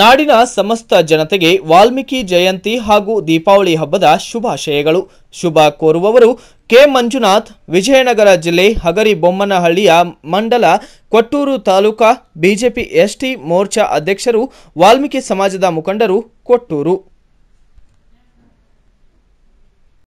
ನಾಡಿನ ಸಮಸ್ತ ಜನತೆಗೆ ವಾಲ್ಮೀಕಿ ಜಯಂತಿ ಹಾಗೂ ದೀಪಾವಳಿ ಹಬ್ಬದ ಶುಭಾಶಯಗಳು ಶುಭ ಕೋರುವವರು ಕೆ ಮಂಜುನಾಥ್ ವಿಜಯನಗರ ಜಿಲ್ಲೆ ಹಗರಿ ಬೊಮ್ಮನಹಳ್ಳಿಯ ಮಂಡಲ ಕೊಟ್ಟೂರು ತಾಲೂಕಾ ಬಿಜೆಪಿ ಎಸ್ಟಿ ಮೋರ್ಚಾ ಅಧ್ಯಕ್ಷರು ವಾಲ್ಮೀಕಿ ಸಮಾಜದ ಮುಖಂಡರು ಕೊಟ್ಟೂರು